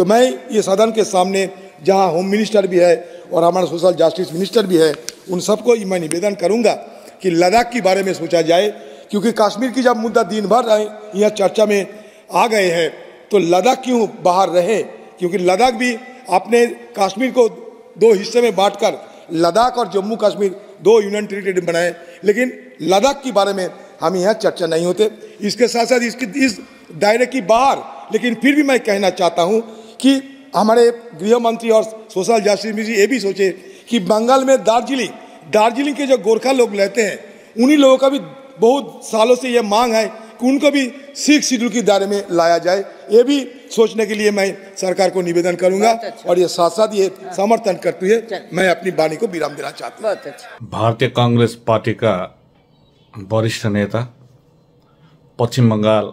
तो मैं ये सदन के सामने जहाँ होम मिनिस्टर भी है और हमारा सोशल जस्टिस मिनिस्टर भी है उन सबको मैं निवेदन करूँगा कि लद्दाख के बारे में सोचा जाए क्योंकि कश्मीर की जब मुद्दा दिन भर यहाँ चर्चा में आ गए हैं तो लद्दाख क्यों बाहर रहे क्योंकि लद्दाख भी अपने कश्मीर को दो हिस्से में बांटकर लद्दाख और जम्मू कश्मीर दो यूनियन टेरिटरी बनाए लेकिन लद्दाख के बारे में हम यहाँ चर्चा नहीं होते इसके साथ साथ इसकी इस दायरे की बाहर लेकिन फिर भी मैं कहना चाहता हूँ कि हमारे गृह मंत्री और सोशल जस्टिस जी ये भी सोचे कि बंगाल में दार्जिलिंग दार्जिलिंग के जो गोरखा लोग रहते हैं उन्हीं लोगों का भी बहुत सालों से यह मांग है कि उनको भी सिख शेड्यूल के दायरे में लाया जाए ये भी सोचने के लिए मैं सरकार को निवेदन करूंगा अच्छा। और ये साथ साथ ये हाँ। समर्थन करते हुए मैं अपनी वाणी को विराम देना चाहता हूँ अच्छा। भारतीय कांग्रेस पार्टी का वरिष्ठ नेता पश्चिम बंगाल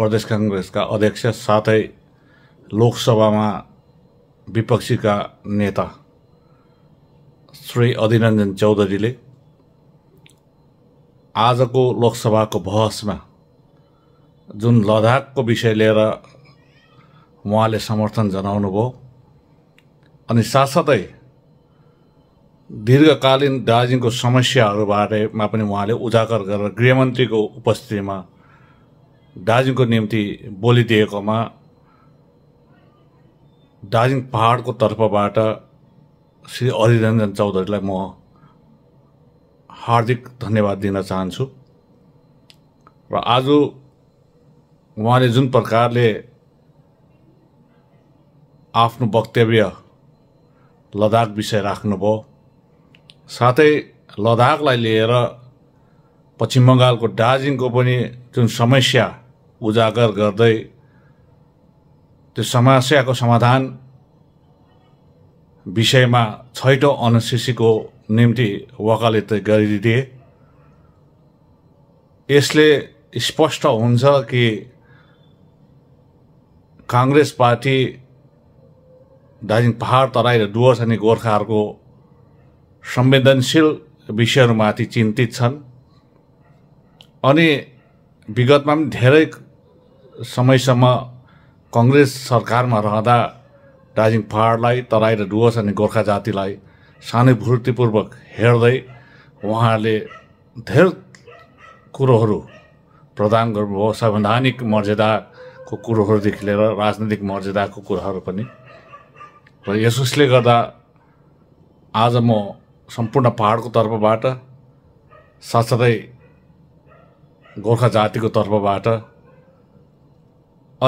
प्रदेश कांग्रेस का अध्यक्ष साथ ही लोकसभामा विपक्षीका नेता श्री अधिरञ्जन चौधरीले आजको लोकसभाको बहसमा जुन लद्दाखको विषय लिएर उहाँले समर्थन जनाउनुभयो अनि साथसाथै दीर्घकालीन दार्जिलिङको समस्याहरूबारेमा पनि उहाँले उजागर गरेर गृहमन्त्रीको उपस्थितिमा दार्जिलिङको निम्ति बोलिदिएकोमा दार्जिलिङ पहाडको तर्फबाट श्री अरिरञ्जन चौधरीलाई म हार्दिक धन्यवाद दिन चाहन्छु र आज उहाँले जुन प्रकारले आफ्नो वक्तव्य लद्दाख विषय राख्नुभयो साथै लद्दाखलाई लिएर पश्चिम बङ्गालको दार्जिलिङको पनि जुन समस्या उजागर गर्दै त्यो समस्याको समाधान विषयमा छैटौँ अनुसूचीको निम्ति वकालत गरिदिए यसले स्पष्ट हुन्छ कि काङ्ग्रेस पार्टी दार्जिलिङ पहाड तराई र डुवर्स अनि गोर्खाहरूको संवेदनशील विषयहरूमाथि चिन्तित छन् अनि विगतमा पनि धेरै समयसम्म कङ्ग्रेस सरकारमा रहँदा दार्जिलिङ पहाडलाई तराई र डुवर्स अनि गोर्खा जातिलाई सानुभूतिपूर्वक हेर्दै उहाँहरूले धेर कुरोहरू प्रदान गर्नुभयो संवैधानिक मर्यादाको कुरोहरूदेखि लिएर राजनैतिक मर्यादाको कुराहरू पनि र यसले गर्दा आज म सम्पूर्ण पहाडको तर्फबाट साथसाथै गोर्खा जातिको तर्फबाट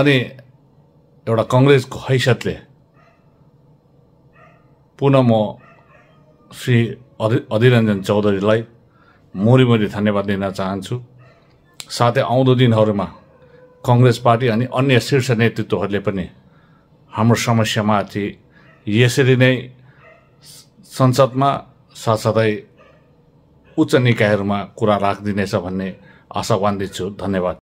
अनि एउटा कङ्ग्रेसको हैसियतले पुनः म श्री अधि अधिरञ्जन चौधरीलाई मोरी धन्यवाद दिन चाहन्छु साथै आउँदो दिनहरूमा कङ्ग्रेस पार्टी अनि अन्य शीर्ष नेतृत्वहरूले पनि हाम्रो समस्यामाथि यसरी नै संसदमा साथसाथै उच्च निकायहरूमा कुरा राखिदिनेछ भन्ने आशावान्वित छु धन्यवाद